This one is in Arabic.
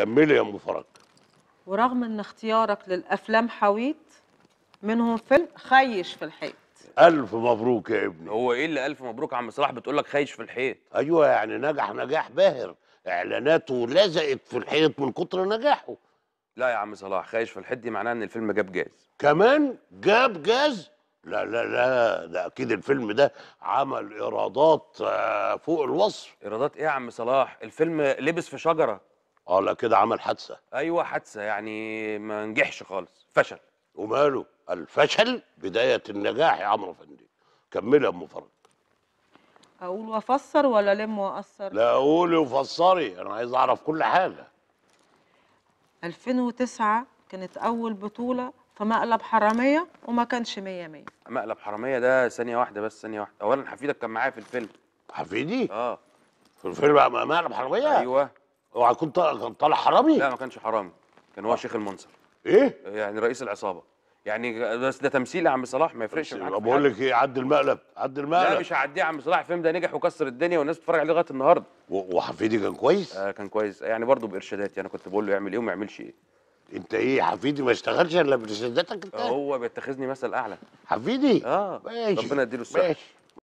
كملي يا ام فرج ورغم ان اختيارك للافلام حويت منهم فيلم خيش في الحيط الف مبروك يا ابني هو ايه اللي الف مبروك يا عم صلاح بتقول لك خيش في الحيط ايوه يعني نجح نجاح باهر اعلاناته لزقت في الحيط من كتر نجاحه لا يا عم صلاح خايش في الحيط دي معناها ان الفيلم جاب جاز كمان جاب جاز لا لا لا ده اكيد الفيلم ده عمل ايرادات آه، فوق الوصف ايرادات ايه يا عم صلاح الفيلم لبس في شجره اه لا كده عمل حادثه ايوه حادثه يعني ما نجحش خالص فشل وماله الفشل بدايه النجاح يا عمرو فندي كملي يا ام فرج اقول وافسر ولا لم واقصر لا قولي وفسري انا عايز اعرف كل حاجه 2009 كانت اول بطوله في مقلب حراميه وما كانش 100 100 مقلب حراميه ده ثانيه واحده بس ثانيه واحده اولا حفيدك كان معايا في الفيلم حفيدي اه في الفيلم مقلب حراميه ايوه اوعى كنت كان طالع حرامي لا ما كانش حرامي كان هو آه. شيخ المنصر ايه يعني رئيس العصابه يعني بس ده تمثيل يا عم صلاح ما يفرقش معاك بقول لك ايه عدي المقلب عدي المقلب لا مش هعديه يا عم صلاح الفيلم ده نجح وكسر الدنيا والناس بتتفرج عليه لغايه النهارده وحفيدي كان كويس؟ آه كان كويس يعني برضه بارشاداتي يعني انا كنت بقول له يعمل ايه وما يعملش ايه انت ايه حفيدي ما اشتغلش الا بارشاداتك انت؟ هو بيتخذني مثل اعلى حفيدي؟ اه ماشي ربنا يديله الصحه ماشي